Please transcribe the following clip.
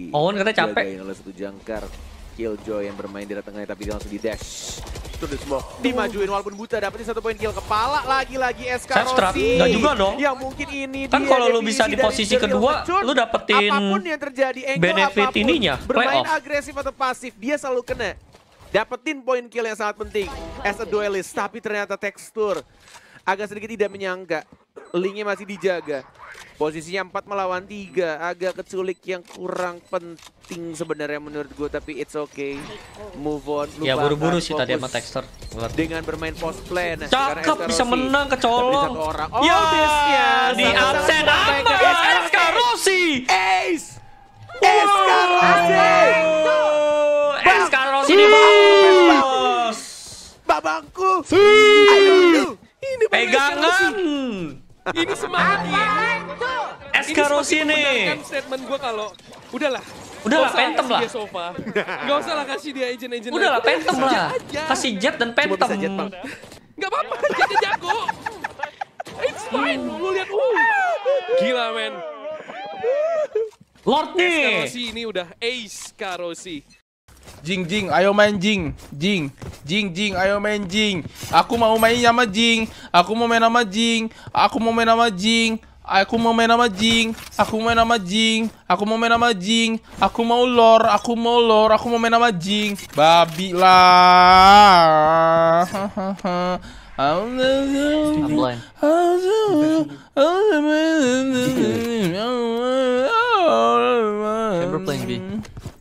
Iya, Owen katanya capek. oleh satu jangkar. Killjoy yang bermain di tengahnya tapi dia langsung di dash. Turun smoke. Dimajuin walaupun buta dapetin satu poin kill kepala lagi-lagi SK Trap, enggak juga dong. Ya mungkin ini kan kalau lu bisa di posisi kedua, lu dapetin apapun yang terjadi, angle benefit apapun, ininya, bermain playoff. agresif atau pasif, dia selalu kena. Dapetin poin kill yang sangat penting as a duelist, tapi ternyata tekstur agak sedikit tidak menyangka. Linknya masih dijaga. Posisinya 4 melawan 3, agak keculik yang kurang penting sebenarnya menurut gue, tapi it's okay. Move on, lupa. Ya buru-buru sih tadi sama Texter. Dengan bermain post play. Nah, Cakep, bisa menang, kecolong. Satu orang. Oh, ya, bisnya. di absen apa ya? SK Rossi. Ace. SK Rossi. SK Rossi di bawah. Babangku. ini pegangan. Ini semangat. Mascaro Ini statement gue kalau udahlah. Udahlah, pentem lah. Gak usah lah kasih dia agent-agent. Udahlah, pentem lah. Kasih jet dan pentem. Gak apa-apa, jadi jago. It's fine. Hmm. Lu lihat, uh. Gila, men. Lord nih. Karosi ini udah ace Karosi. Jing Jing, ayo main Jing. Jing. Jing Jing, ayo main Jing. Aku mau main sama Jing. Aku mau main sama Jing. Aku mau main sama Jing. Aku mau main sama Jing, aku mau main sama Jing, aku mau main sama Jing, aku mau lor, aku mau lor, aku mau main sama Jing. Babi lah. I'm